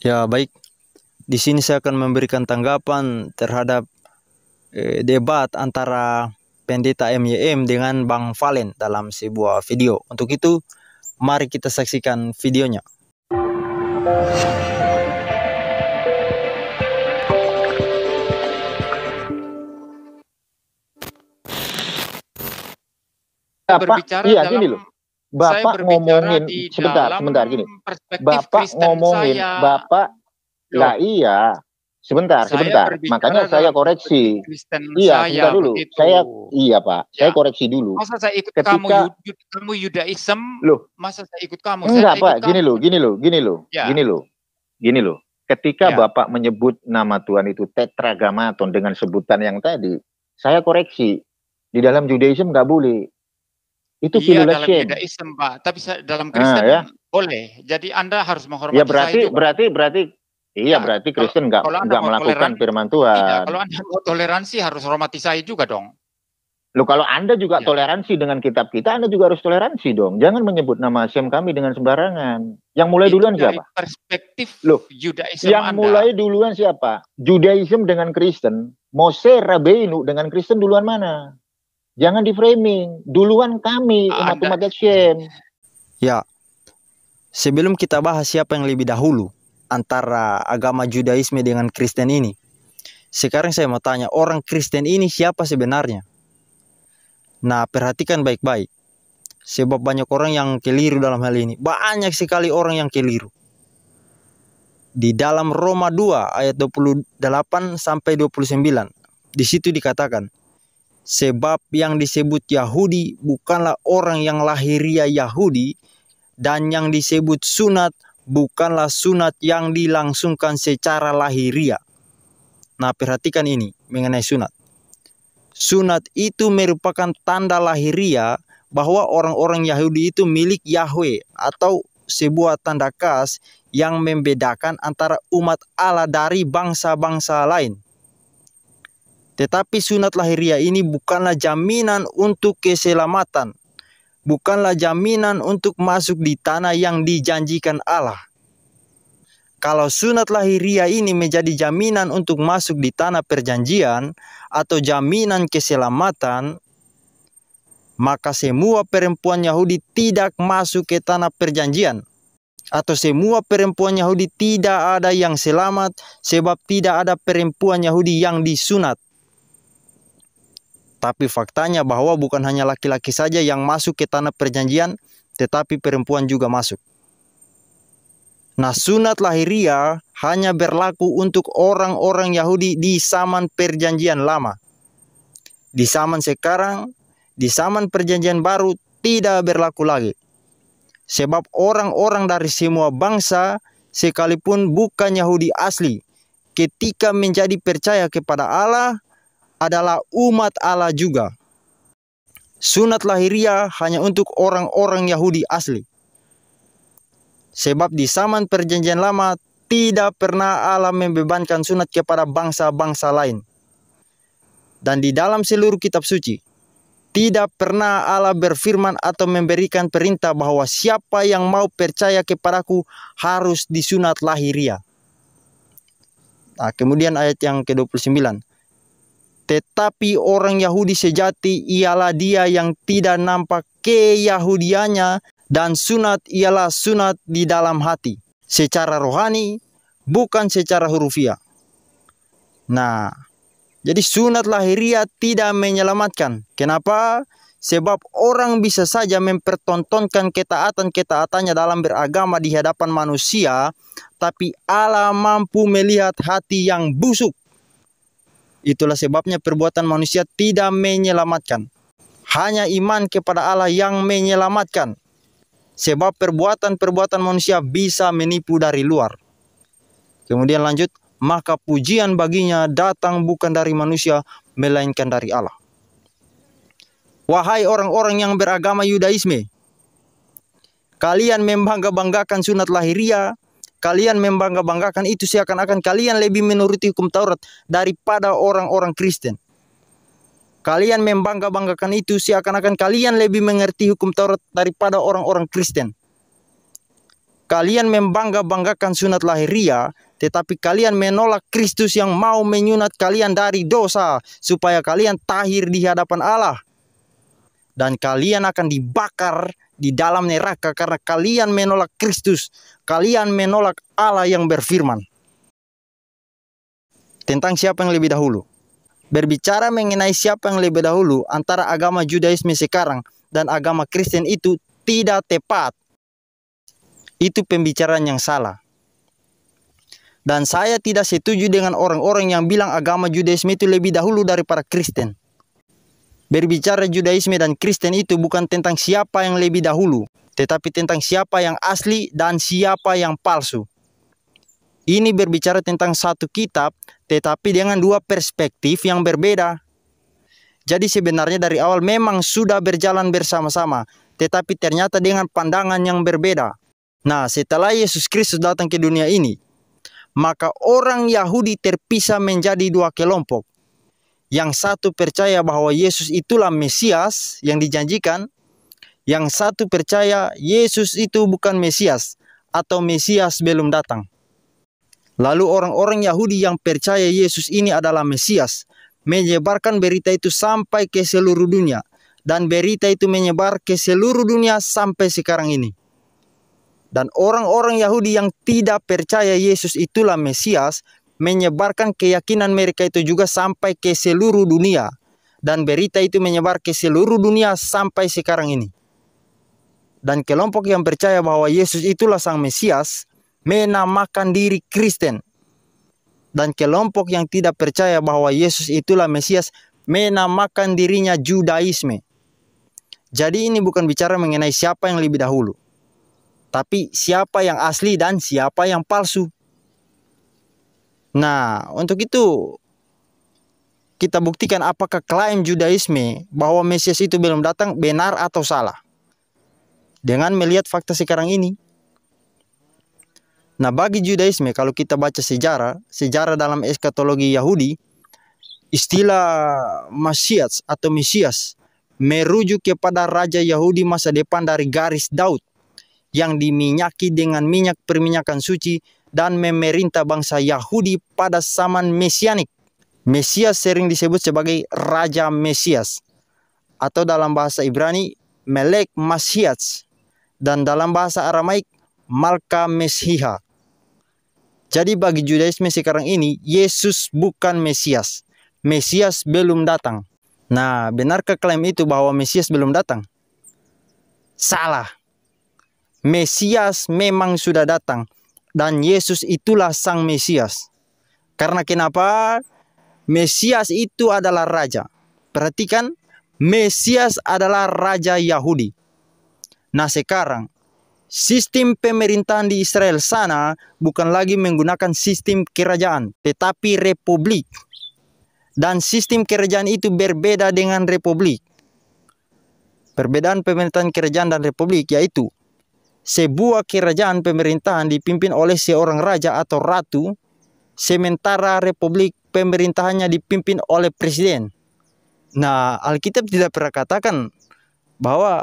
Ya, baik. Di sini saya akan memberikan tanggapan terhadap eh, debat antara pendeta MYM dengan Bang Valen dalam sebuah video. Untuk itu, mari kita saksikan videonya. Berbicara iya, dalam Bapak saya ngomongin di sebentar, sebentar gini. Bapak Kristen ngomongin, saya. Bapak lah iya. Sebentar, saya sebentar. Makanya saya koreksi. iya, saya dulu. Begitu. Saya iya, Pak. Ya. Saya koreksi dulu. Masa saya ikut Ketika, kamu yud, kamu Yudaism? Loh. Masa saya ikut kamu? Enggak, saya Pak. Ikut gini loh, gini loh, gini loh. Ya. Gini loh. Gini loh. Ketika ya. Bapak menyebut nama Tuhan itu tetragamaton dengan sebutan yang tadi, saya koreksi. Di dalam Judaism nggak boleh itu iya, dalam shame. Judaism, Pak. Tapi dalam ah, Kristen ah, ya? boleh. Jadi Anda harus menghormati ya, berarti, saya juga. berarti berarti Iya, iya. berarti Kristen nggak nggak melakukan toleransi, firman Tuhan. Tidak, kalau Anda mau toleransi harus hormati saya juga dong. Loh kalau Anda juga ya. toleransi dengan kitab kita, Anda juga harus toleransi dong. Jangan menyebut nama Shem kami dengan sembarangan. Yang mulai Itu duluan siapa? perspektif Loh, Judaism Yang anda. mulai duluan siapa? Judaism dengan Kristen, Mose Rabbeinu dengan Kristen duluan mana? Jangan di framing. Duluan kami umat-umat Yasin. Ya. Sebelum kita bahas siapa yang lebih dahulu antara agama Judaisme dengan Kristen ini. Sekarang saya mau tanya, orang Kristen ini siapa sebenarnya? Nah, perhatikan baik-baik. Sebab banyak orang yang keliru dalam hal ini. Banyak sekali orang yang keliru. Di dalam Roma 2 ayat 28 sampai 29, di situ dikatakan, Sebab yang disebut Yahudi bukanlah orang yang lahiria Yahudi dan yang disebut sunat bukanlah sunat yang dilangsungkan secara lahiria. Nah perhatikan ini mengenai sunat. Sunat itu merupakan tanda lahiria bahwa orang-orang Yahudi itu milik Yahweh atau sebuah tanda khas yang membedakan antara umat Allah dari bangsa-bangsa lain. Tetapi sunat lahiriah ini bukanlah jaminan untuk keselamatan, bukanlah jaminan untuk masuk di tanah yang dijanjikan Allah. Kalau sunat lahiriah ini menjadi jaminan untuk masuk di tanah perjanjian atau jaminan keselamatan, maka semua perempuan Yahudi tidak masuk ke tanah perjanjian. Atau semua perempuan Yahudi tidak ada yang selamat sebab tidak ada perempuan Yahudi yang disunat. Tapi faktanya bahwa bukan hanya laki-laki saja yang masuk ke tanah perjanjian, tetapi perempuan juga masuk. Nah, sunat lahiriah hanya berlaku untuk orang-orang Yahudi di zaman perjanjian lama. Di zaman sekarang, di zaman perjanjian baru tidak berlaku lagi. Sebab orang-orang dari semua bangsa sekalipun bukan Yahudi asli, ketika menjadi percaya kepada Allah, adalah umat Allah juga. Sunat lahiriah hanya untuk orang-orang Yahudi asli. Sebab di zaman perjanjian lama tidak pernah Allah membebankan sunat kepada bangsa-bangsa lain. Dan di dalam seluruh kitab suci, tidak pernah Allah berfirman atau memberikan perintah bahwa siapa yang mau percaya kepadaku harus disunat lahiriah. Nah, kemudian ayat yang ke-29. Tetapi orang Yahudi sejati ialah dia yang tidak nampak keyahudiannya dan sunat ialah sunat di dalam hati. Secara rohani, bukan secara hurufiah. Nah, jadi sunat lahiria tidak menyelamatkan. Kenapa? Sebab orang bisa saja mempertontonkan ketaatan-ketaatannya dalam beragama di hadapan manusia, tapi Allah mampu melihat hati yang busuk. Itulah sebabnya perbuatan manusia tidak menyelamatkan. Hanya iman kepada Allah yang menyelamatkan. Sebab perbuatan-perbuatan manusia bisa menipu dari luar. Kemudian lanjut, maka pujian baginya datang bukan dari manusia, melainkan dari Allah. Wahai orang-orang yang beragama Yudaisme, kalian membangga-banggakan sunat lahiriah kalian membangga-banggakan itu seakan-akan kalian lebih menuruti hukum Taurat daripada orang-orang Kristen. Kalian membangga-banggakan itu seakan-akan kalian lebih mengerti hukum Taurat daripada orang-orang Kristen. Kalian membangga-banggakan sunat lahiriah, tetapi kalian menolak Kristus yang mau menyunat kalian dari dosa supaya kalian tahir di hadapan Allah. Dan kalian akan dibakar di dalam neraka karena kalian menolak Kristus, kalian menolak Allah yang berfirman. Tentang siapa yang lebih dahulu? Berbicara mengenai siapa yang lebih dahulu antara agama Judaisme sekarang dan agama Kristen itu tidak tepat. Itu pembicaraan yang salah. Dan saya tidak setuju dengan orang-orang yang bilang agama Judaisme itu lebih dahulu daripada Kristen. Berbicara Judaisme dan Kristen itu bukan tentang siapa yang lebih dahulu, tetapi tentang siapa yang asli dan siapa yang palsu. Ini berbicara tentang satu kitab, tetapi dengan dua perspektif yang berbeda. Jadi sebenarnya dari awal memang sudah berjalan bersama-sama, tetapi ternyata dengan pandangan yang berbeda. Nah, setelah Yesus Kristus datang ke dunia ini, maka orang Yahudi terpisah menjadi dua kelompok. Yang satu percaya bahwa Yesus itulah Mesias yang dijanjikan. Yang satu percaya Yesus itu bukan Mesias atau Mesias belum datang. Lalu orang-orang Yahudi yang percaya Yesus ini adalah Mesias menyebarkan berita itu sampai ke seluruh dunia dan berita itu menyebar ke seluruh dunia sampai sekarang ini. Dan orang-orang Yahudi yang tidak percaya Yesus itulah Mesias menyebarkan keyakinan mereka itu juga sampai ke seluruh dunia dan berita itu menyebar ke seluruh dunia sampai sekarang ini. Dan kelompok yang percaya bahwa Yesus itulah sang Mesias menamakan diri Kristen. Dan kelompok yang tidak percaya bahwa Yesus itulah Mesias menamakan dirinya Judaisme. Jadi ini bukan bicara mengenai siapa yang lebih dahulu. Tapi siapa yang asli dan siapa yang palsu. Nah, untuk itu kita buktikan apakah klaim Judaisme bahwa Mesias itu belum datang benar atau salah. Dengan melihat fakta sekarang ini. Nah, bagi Judaisme kalau kita baca sejarah, sejarah dalam eskatologi Yahudi, istilah Mesias atau Mesias merujuk kepada raja Yahudi masa depan dari garis Daud yang diminyaki dengan minyak perminyakan suci dan memerintah bangsa Yahudi pada zaman mesianik. Mesias sering disebut sebagai Raja Mesias atau dalam bahasa Ibrani Melek Masyats dan dalam bahasa Aramaik Malka Mesihah. Jadi bagi Judaisme sekarang ini Yesus bukan Mesias. Mesias belum datang. Nah, benarkah klaim itu bahwa Mesias belum datang? Salah. Mesias memang sudah datang, dan Yesus itulah sang Mesias. Karena kenapa? Mesias itu adalah raja. Perhatikan, Mesias adalah raja Yahudi. Nah, sekarang sistem pemerintahan di Israel sana bukan lagi menggunakan sistem kerajaan, tetapi republik. Dan sistem kerajaan itu berbeda dengan republik. Perbedaan pemerintahan kerajaan dan republik yaitu sebuah kerajaan pemerintahan dipimpin oleh seorang raja atau ratu, sementara republik pemerintahannya dipimpin oleh presiden. Nah, Alkitab tidak pernah katakan bahwa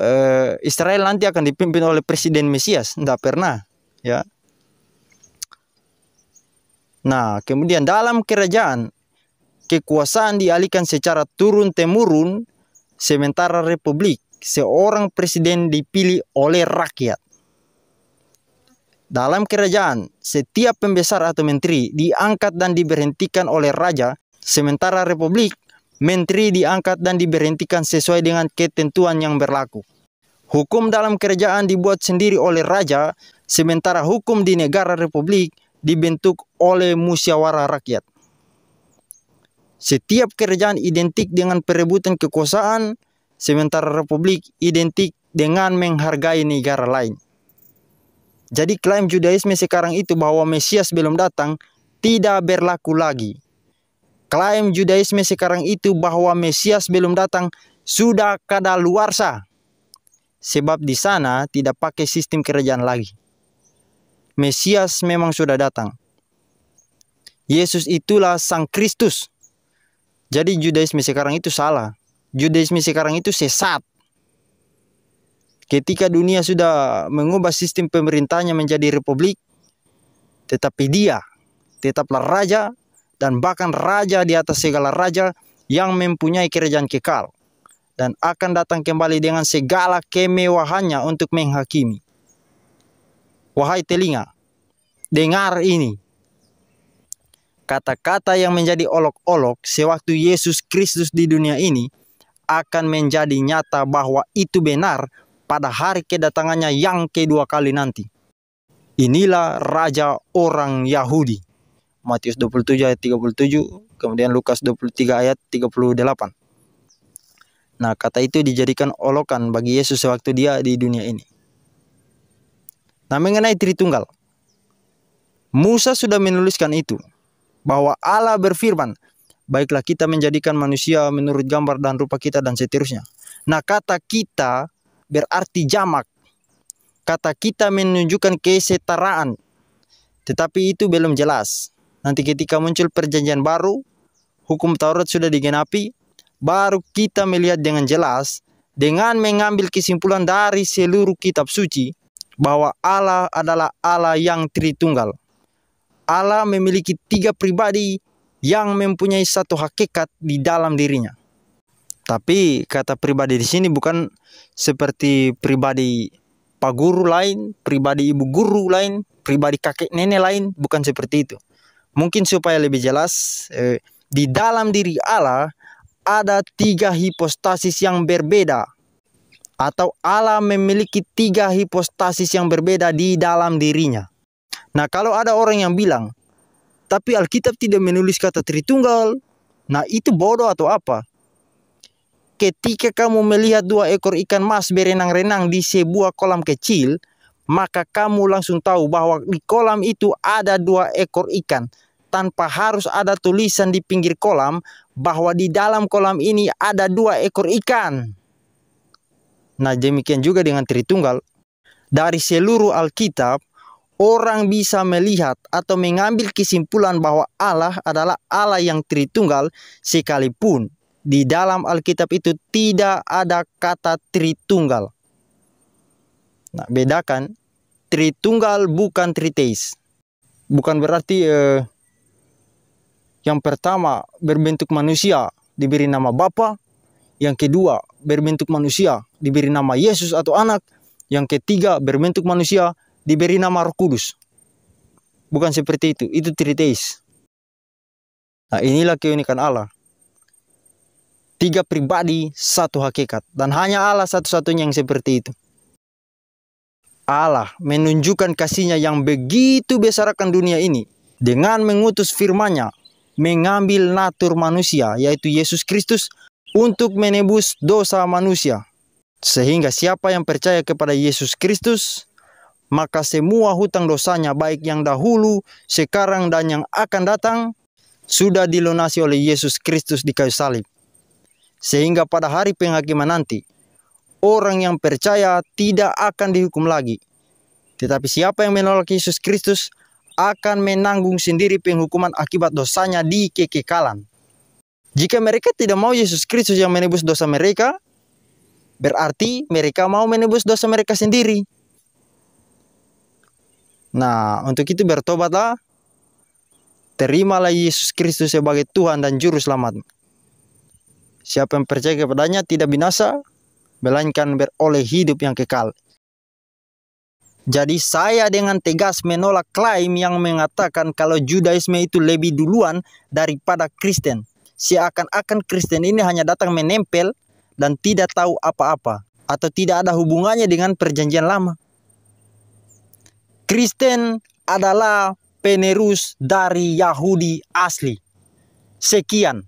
eh, Israel nanti akan dipimpin oleh presiden Mesias, tidak pernah, ya. Nah, kemudian dalam kerajaan kekuasaan dialihkan secara turun temurun sementara republik seorang presiden dipilih oleh rakyat. Dalam kerajaan, setiap pembesar atau menteri diangkat dan diberhentikan oleh raja, sementara republik, menteri diangkat dan diberhentikan sesuai dengan ketentuan yang berlaku. Hukum dalam kerajaan dibuat sendiri oleh raja, sementara hukum di negara republik dibentuk oleh musyawarah rakyat. Setiap kerajaan identik dengan perebutan kekuasaan, sementara republik identik dengan menghargai negara lain. Jadi klaim Judaisme sekarang itu bahwa Mesias belum datang tidak berlaku lagi. Klaim Judaisme sekarang itu bahwa Mesias belum datang sudah kadaluarsa. Sebab di sana tidak pakai sistem kerajaan lagi. Mesias memang sudah datang. Yesus itulah Sang Kristus. Jadi Judaisme sekarang itu salah. Judaisme sekarang itu sesat. Ketika dunia sudah mengubah sistem pemerintahnya menjadi republik, tetapi dia tetaplah raja dan bahkan raja di atas segala raja yang mempunyai kerajaan kekal dan akan datang kembali dengan segala kemewahannya untuk menghakimi. Wahai telinga, dengar ini. Kata-kata yang menjadi olok-olok sewaktu Yesus Kristus di dunia ini akan menjadi nyata bahwa itu benar pada hari kedatangannya yang kedua kali nanti. Inilah raja orang Yahudi. Matius 27 ayat 37, kemudian Lukas 23 ayat 38. Nah, kata itu dijadikan olokan bagi Yesus sewaktu dia di dunia ini. Nah, mengenai Tritunggal. Musa sudah menuliskan itu bahwa Allah berfirman, Baiklah kita menjadikan manusia menurut gambar dan rupa kita dan seterusnya. Nah kata kita berarti jamak. Kata kita menunjukkan kesetaraan. Tetapi itu belum jelas. Nanti ketika muncul perjanjian baru, hukum Taurat sudah digenapi, baru kita melihat dengan jelas dengan mengambil kesimpulan dari seluruh kitab suci bahwa Allah adalah Allah yang Tritunggal. Allah memiliki tiga pribadi yang mempunyai satu hakikat di dalam dirinya. Tapi kata pribadi di sini bukan seperti pribadi pak guru lain, pribadi ibu guru lain, pribadi kakek nenek lain, bukan seperti itu. Mungkin supaya lebih jelas, eh, di dalam diri Allah ada tiga hipostasis yang berbeda atau Allah memiliki tiga hipostasis yang berbeda di dalam dirinya. Nah, kalau ada orang yang bilang tapi Alkitab tidak menulis kata Tritunggal. Nah, itu bodoh atau apa? Ketika kamu melihat dua ekor ikan mas berenang-renang di sebuah kolam kecil, maka kamu langsung tahu bahwa di kolam itu ada dua ekor ikan. Tanpa harus ada tulisan di pinggir kolam bahwa di dalam kolam ini ada dua ekor ikan. Nah, demikian juga dengan Tritunggal. Dari seluruh Alkitab, orang bisa melihat atau mengambil kesimpulan bahwa Allah adalah Allah yang Tritunggal sekalipun di dalam Alkitab itu tidak ada kata Tritunggal. Nah, bedakan Tritunggal bukan triteis. Bukan berarti eh, yang pertama berbentuk manusia diberi nama Bapa, yang kedua berbentuk manusia diberi nama Yesus atau anak, yang ketiga berbentuk manusia diberi nama Roh Kudus. Bukan seperti itu, itu triteis. Nah, inilah keunikan Allah. Tiga pribadi, satu hakikat dan hanya Allah satu-satunya yang seperti itu. Allah menunjukkan kasihnya yang begitu besar akan dunia ini dengan mengutus firman-Nya mengambil natur manusia yaitu Yesus Kristus untuk menebus dosa manusia. Sehingga siapa yang percaya kepada Yesus Kristus maka semua hutang dosanya baik yang dahulu, sekarang dan yang akan datang sudah dilunasi oleh Yesus Kristus di kayu salib. Sehingga pada hari penghakiman nanti, orang yang percaya tidak akan dihukum lagi. Tetapi siapa yang menolak Yesus Kristus akan menanggung sendiri penghukuman akibat dosanya di kekekalan. Jika mereka tidak mau Yesus Kristus yang menebus dosa mereka, berarti mereka mau menebus dosa mereka sendiri. Nah, untuk itu bertobatlah. Terimalah Yesus Kristus sebagai Tuhan dan Juru Selamat. Siapa yang percaya kepadanya tidak binasa, melainkan beroleh hidup yang kekal. Jadi saya dengan tegas menolak klaim yang mengatakan kalau Judaisme itu lebih duluan daripada Kristen. Seakan-akan Kristen ini hanya datang menempel dan tidak tahu apa-apa atau tidak ada hubungannya dengan perjanjian lama. Kristen adalah penerus dari Yahudi asli. Sekian.